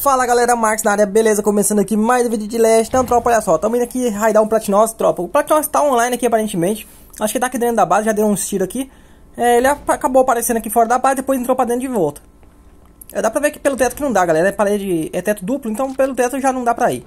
Fala galera, Marx na área, beleza? Começando aqui mais um vídeo de Leste. Então, tropa, olha só, estamos indo aqui raidar um Platinoss, tropa. O Platinoss está online aqui aparentemente. Acho que tá aqui dentro da base, já deu uns tiros aqui. É, ele acabou aparecendo aqui fora da base, depois entrou para dentro de volta. É, dá pra ver que pelo teto que não dá, galera. É parede, é teto duplo, então pelo teto já não dá pra ir.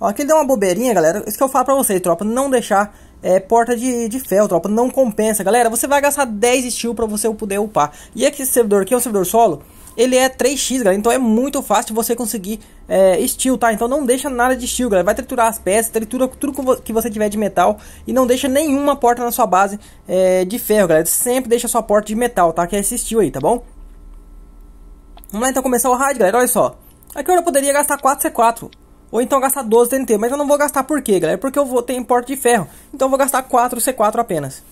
Ó, aqui ele deu uma bobeirinha, galera. Isso que eu falo pra vocês, tropa, não deixar é, porta de, de fel, tropa. Não compensa, galera. Você vai gastar 10 steel pra você poder upar. E aqui esse servidor aqui é um servidor solo ele é 3x, galera. Então é muito fácil você conseguir é, steel, tá? Então não deixa nada de steel, galera. Vai triturar as peças, tritura tudo que você tiver de metal e não deixa nenhuma porta na sua base é, de ferro, galera. Sempre deixa a sua porta de metal, tá? Que é esse steel aí, tá bom? Vamos lá então começar o raid, galera. Olha só. Aqui eu poderia gastar 4C4. Ou então gastar 12 TNT, mas eu não vou gastar por quê, galera? Porque eu vou ter porta de ferro. Então eu vou gastar 4 C4 apenas.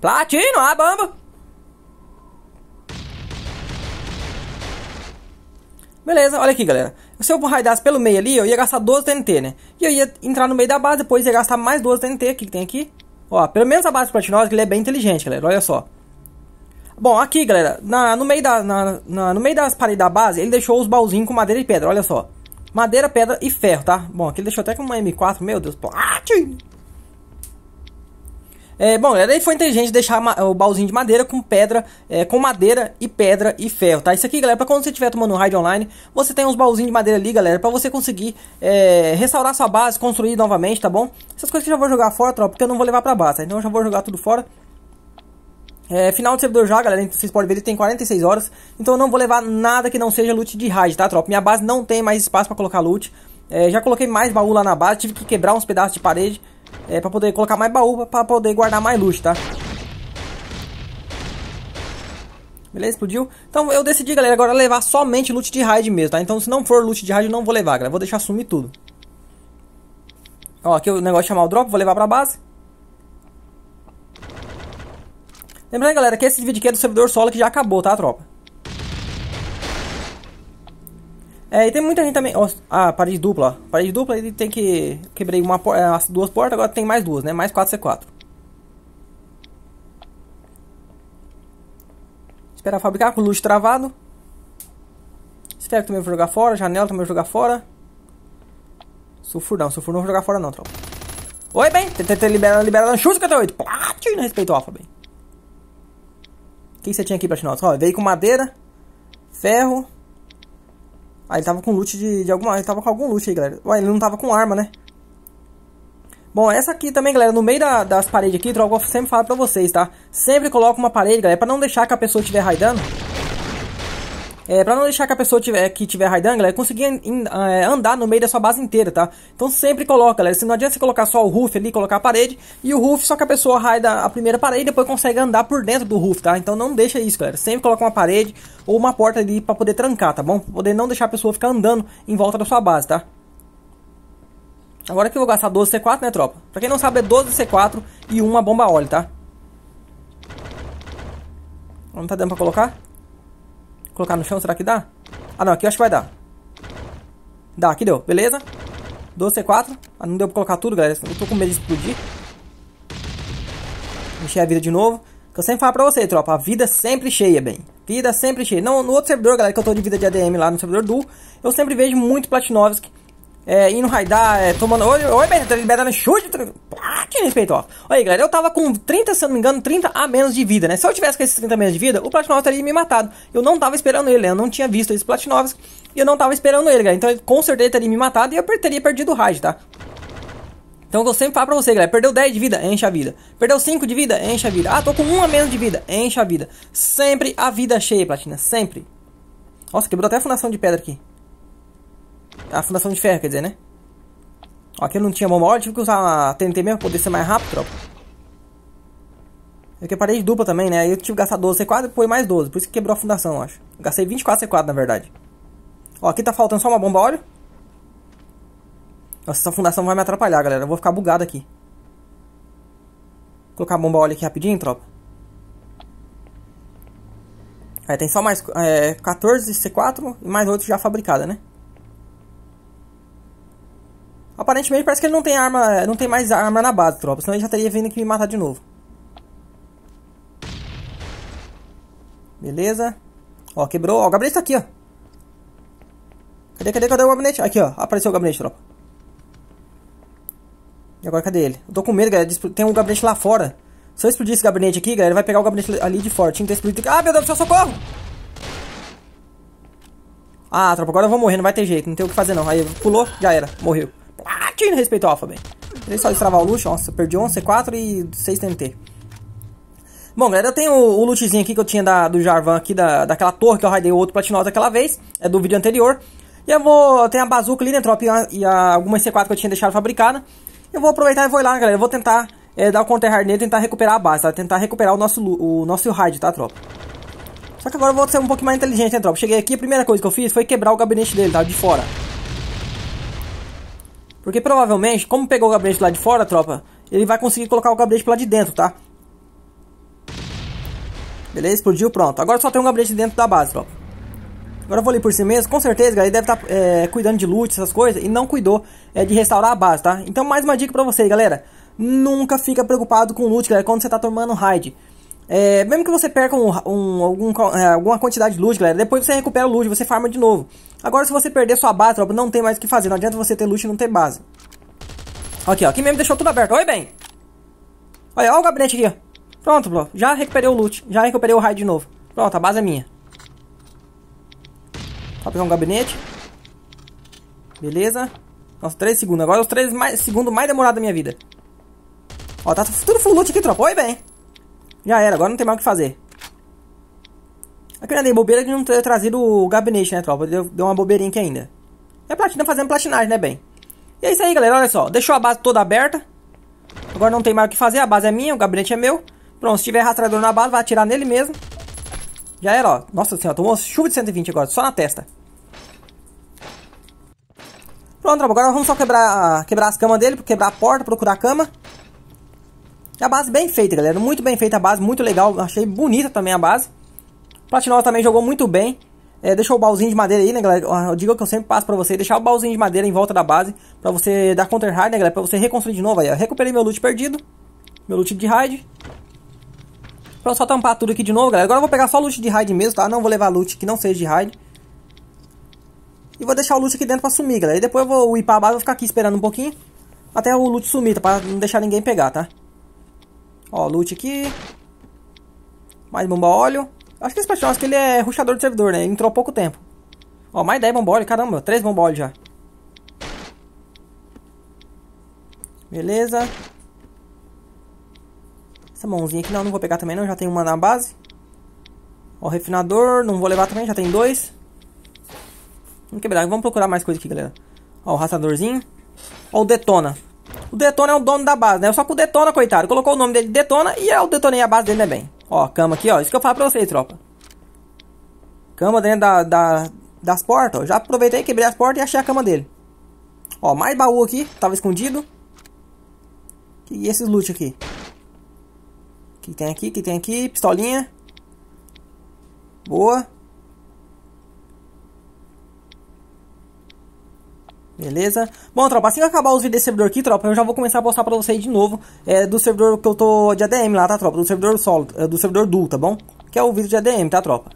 Platino, a ah, bamba! Beleza, olha aqui, galera. Se eu raidasse pelo meio ali, eu ia gastar 12 TNT, né? E eu ia entrar no meio da base, depois ia gastar mais 12 TNT. O que tem aqui? Ó, pelo menos a base platinosa, que ele é bem inteligente, galera. Olha só. Bom, aqui, galera, na, no, meio da, na, na, no meio das paredes da base, ele deixou os baúzinhos com madeira e pedra, olha só. Madeira, pedra e ferro, tá? Bom, aqui ele deixou até com uma M4, meu Deus. Ah, tchim! É, bom, galera, é, aí foi inteligente deixar o baúzinho de madeira com pedra, é, com madeira e pedra e ferro, tá? Isso aqui, galera, pra quando você estiver tomando um raid online, você tem uns baúzinhos de madeira ali, galera, pra você conseguir é, restaurar sua base, construir novamente, tá bom? Essas coisas que eu já vou jogar fora, tropa, porque eu não vou levar pra base, tá? Então eu já vou jogar tudo fora. É, final do servidor já, galera, então vocês podem ver, ele tem 46 horas, então eu não vou levar nada que não seja loot de raid, tá, tropa? Minha base não tem mais espaço pra colocar loot, é, já coloquei mais baú lá na base, tive que quebrar uns pedaços de parede é, pra poder colocar mais baú, pra poder guardar mais luxo, tá? Beleza? Explodiu? Então eu decidi, galera, agora levar somente loot de raid mesmo, tá? Então se não for loot de raid, eu não vou levar, galera. Vou deixar sumir tudo. Ó, aqui o negócio de chamar o drop, vou levar pra base. Lembrando, galera, que esse vídeo aqui é do servidor solo que já acabou, tá, tropa? É, e tem muita gente também. Ó, ah, parede dupla. Parede dupla ele tem que. Quebrei uma eh, as duas portas, agora tem mais duas, né? Mais 4C4. Esperar fabricar com luxo travado. que também vou jogar fora. Janela também vou jogar fora. Sulfur não, sulfur não vou jogar fora não, tropa. Oi, bem. TTT libera, libera lanchute 58. não respeito alfa, bem. O que você tinha aqui, Platinox? Ó, veio com madeira, ferro. Ah, ele tava com loot de, de alguma... Ele tava com algum loot aí, galera. Ué, ele não tava com arma, né? Bom, essa aqui também, galera, no meio da, das paredes aqui, droga, eu sempre falo pra vocês, tá? Sempre coloca uma parede, galera, pra não deixar que a pessoa estiver raidando é, para não deixar que a pessoa tiver, que tiver Raidan, galera, é conseguir in, ah, é, andar no meio da sua base inteira, tá? Então sempre coloca, galera. Se não adianta você colocar só o roof ali, colocar a parede, e o roof só que a pessoa raida a primeira parede e depois consegue andar por dentro do roof, tá? Então não deixa isso, galera. Sempre coloca uma parede ou uma porta ali para poder trancar, tá bom? Pra poder não deixar a pessoa ficar andando em volta da sua base, tá? Agora que eu vou gastar 12 C4, né, tropa? Pra quem não sabe, é 12 C4 e uma bomba óleo, tá? Não tá dando pra colocar? Colocar no chão, será que dá? Ah, não, aqui eu acho que vai dar. Dá, aqui deu, beleza? 12C4. Ah, não deu pra colocar tudo, galera. Eu tô com medo de explodir. Encher a vida de novo. Que eu sempre falo pra você, tropa. A vida é sempre cheia, bem. Vida é sempre cheia. Não, no outro servidor, galera, que eu tô de vida de ADM lá no servidor do. Eu sempre vejo muito Platinovski. É, indo raidar, é, tomando. Oi, oi, Beta, tá Beta, chute. Tá- pouquinho respeito, ó. Olha aí, galera, eu tava com 30, se eu não me engano, 30 a menos de vida, né? Se eu tivesse com esses 30 a menos de vida, o Platinovski teria me matado. Eu não tava esperando ele, né? Eu não tinha visto esse Platinovski e eu não tava esperando ele, galera. Então, ele, com certeza, teria me matado e eu teria perdido o raid, tá? Então eu sempre falo pra você, galera, perdeu 10 de vida, enche a vida. Perdeu 5 de vida, enche a vida. Ah, tô com 1 a menos de vida, enche a vida. Sempre a vida cheia, Platina, sempre. Nossa, quebrou até a fundação de pedra aqui. A fundação de ferro, quer dizer, né? Aqui eu não tinha bomba óleo, tive que usar a TNT mesmo pra poder ser mais rápido, tropa. Eu que parei de dupla também, né? Eu tive que gastar 12 C4 e pôr mais 12. Por isso que quebrou a fundação, eu acho. gastei 24 C4, na verdade. Ó, aqui tá faltando só uma bomba óleo. Nossa, essa fundação vai me atrapalhar, galera. Eu vou ficar bugado aqui. Vou colocar a bomba óleo aqui rapidinho, tropa. Aí tem só mais é, 14 C4 e mais outro já fabricada, né? Aparentemente parece que ele não tem arma. Não tem mais arma na base, tropa. Senão ele já teria vindo aqui me matar de novo. Beleza. Ó, quebrou. Ó, o gabinete tá aqui, ó. Cadê, cadê, cadê o gabinete? Aqui, ó. Apareceu o gabinete, tropa. E agora cadê ele? Eu tô com medo, galera. Tem um gabinete lá fora. Se eu explodir esse gabinete aqui, galera, ele vai pegar o gabinete ali de fora. Tinha que ter explodido. Ah, meu Deus do céu, socorro! Ah, tropa, agora eu vou morrer. Não vai ter jeito. Não tem o que fazer, não. Aí, pulou. Já era. Morreu certinho a respeito ao Alpha, bem. 3 só destravar o luxo, nossa, perdi 11, C4 e 6 TNT. Bom, galera, eu tenho o, lootzinho aqui que eu tinha da, do Jarvan aqui, da, daquela torre que eu raidei o outro platinoso daquela vez, é do vídeo anterior. E eu vou, eu tenho a bazuca ali, né, né, e, a, algumas C4 que eu tinha deixado fabricada. Eu vou aproveitar e vou lá, galera, eu vou tentar é, dar o counter hard nele tentar recuperar a base, tá? Tentar recuperar o nosso, o nosso raid, tá, tropa? Só que agora eu vou ser um pouco mais inteligente, né, tropa? Cheguei aqui, a primeira coisa que eu fiz foi quebrar o gabinete dele, tá? De fora. Porque provavelmente, como pegou o gabinete lá de fora, tropa, ele vai conseguir colocar o gabinete lá de dentro, tá? Beleza? Explodiu, pronto. Agora só tem um gabinete dentro da base, tropa. Agora eu vou ali por si mesmo. Com certeza, galera, ele deve estar tá, é, cuidando de loot, essas coisas, e não cuidou é, de restaurar a base, tá? Então, mais uma dica pra vocês, galera. Nunca fica preocupado com loot, galera, quando você tá tomando raid. É, mesmo que você perca um, um, algum, é, alguma quantidade de luz, galera, depois você recupera o luz, você farma de novo. Agora, se você perder sua base, tropa, não tem mais o que fazer. Não adianta você ter luz e não ter base. Aqui, ó. Aqui mesmo deixou tudo aberto. Oi, bem. Olha, olha o gabinete aqui, Pronto, bro. Já recuperei o loot. Já recuperei o raio de novo. Pronto, a base é minha. Só pegar um gabinete. Beleza. Nossa, 3 segundos. Agora é os 3 mais, segundos mais demorados da minha vida. Ó, tá tudo full loot aqui, tropa. Oi, bem. Já era, agora não tem mais o que fazer. Aqui não dei bobeira que não ter trazido o gabinete, né, tropa? Deu, deu uma bobeirinha aqui ainda. É platina fazendo platinagem, né, bem? E é isso aí, galera. Olha só. Deixou a base toda aberta. Agora não tem mais o que fazer. A base é minha, o gabinete é meu. Pronto, se tiver rastreador na base, vai atirar nele mesmo. Já era, ó. Nossa senhora, tomou chuva de 120 agora, só na testa. Pronto, tropa. Agora vamos só quebrar, quebrar as camas dele, quebrar a porta, procurar a cama. A base bem feita, galera. Muito bem feita a base, muito legal. Achei bonita também a base. Platinosa também jogou muito bem. É, deixou o baúzinho de madeira aí, né, galera? Eu digo que eu sempre passo pra você. Deixar o baúzinho de madeira em volta da base. Pra você dar counter hard, né, galera? Pra você reconstruir de novo aí, Eu Recuperei meu loot perdido. Meu loot de raid. Pra eu só tampar tudo aqui de novo, galera. Agora eu vou pegar só loot de raid mesmo, tá? Não vou levar loot que não seja de raid. E vou deixar o loot aqui dentro pra sumir, galera. E depois eu vou ir pra base, vou ficar aqui esperando um pouquinho. Até o loot sumir, tá? Pra não deixar ninguém pegar, tá? Ó, loot aqui. Mais bomba óleo. Acho que esse acho que ele é ruxador de servidor, né? Ele entrou há pouco tempo. Ó, mais 10 bomba óleo. Caramba, 3 bomba óleo já. Beleza. Essa mãozinha aqui não, não vou pegar também não. Já tem uma na base. Ó, refinador. Não vou levar também, já tem dois. Vamos quebrar. Vamos procurar mais coisa aqui, galera. Ó, o raçadorzinho. Ó, o detona. O Detona é o dono da base, né? Só que o Detona, coitado, colocou o nome dele Detona e eu detonei a base dele também. Ó, cama aqui, ó. Isso que eu falo pra vocês, tropa. Cama dentro da, da das portas, ó. Já aproveitei, quebrei as portas e achei a cama dele. Ó, mais baú aqui. Tava escondido. E esses loot aqui? O que tem aqui? O que tem aqui? Pistolinha. Boa. Beleza? Bom, tropa, assim que acabar os vídeos desse servidor aqui, tropa, eu já vou começar a postar pra vocês de novo é, do servidor que eu tô de ADM lá, tá, tropa? Do servidor solo, é, do servidor dual, tá bom? Que é o vídeo de ADM, tá, tropa?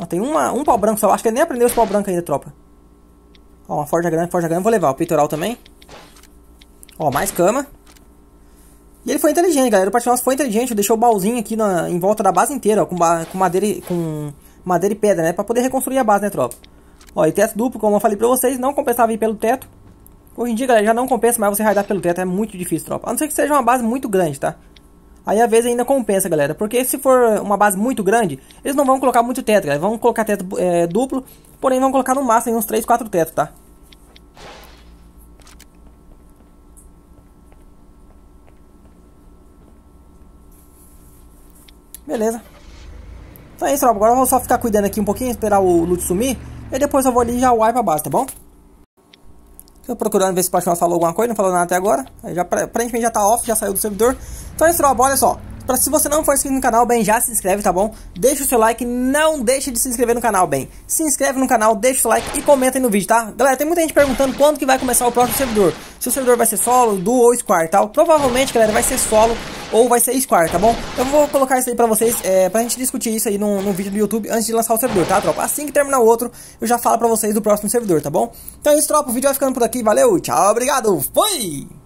Ó, tem uma, um pau branco só, acho que ele nem aprendeu os pau branco ainda, tropa. Ó, uma forja grande, forja grande, vou levar, o peitoral também. Ó, mais cama. E ele foi inteligente, galera, o Patinosso foi inteligente, deixou o baúzinho aqui na, em volta da base inteira, ó, com, ba com madeira e, com madeira e pedra, né, pra poder reconstruir a base, né, tropa? Ó, e teto duplo, como eu falei pra vocês, não compensava ir pelo teto. Hoje em dia, galera, já não compensa mais você raidar pelo teto, é muito difícil, tropa. A não ser que seja uma base muito grande, tá? Aí às vezes ainda compensa, galera. Porque se for uma base muito grande, eles não vão colocar muito teto, galera. Vão colocar teto é, duplo, porém vão colocar no máximo uns 3, 4 tetos, tá? Beleza. Então é isso, tropa. Agora eu vou só ficar cuidando aqui um pouquinho, esperar o loot sumir. E depois eu vou ali e já wipe a base, tá bom? Tô procurando ver se o Pachimão falou alguma coisa, não falou nada até agora. Aí já, aparentemente já tá off, já saiu do servidor. Então é isso, tropa, olha só. Pra, se você não for inscrito no canal, bem, já se inscreve, tá bom? Deixa o seu like, não deixe de se inscrever no canal, bem. Se inscreve no canal, deixa o seu like e comenta aí no vídeo, tá? Galera, tem muita gente perguntando quando que vai começar o próximo servidor. Se o servidor vai ser solo, duo ou e tal. Provavelmente, galera, vai ser solo ou vai ser Squire, tá bom? Então, eu vou colocar isso aí pra vocês, é, pra gente discutir isso aí num, num vídeo do YouTube antes de lançar o servidor, tá, tropa? Assim que terminar o outro, eu já falo pra vocês do próximo servidor, tá bom? Então é isso, tropa, o vídeo vai ficando por aqui, valeu, tchau, obrigado, fui!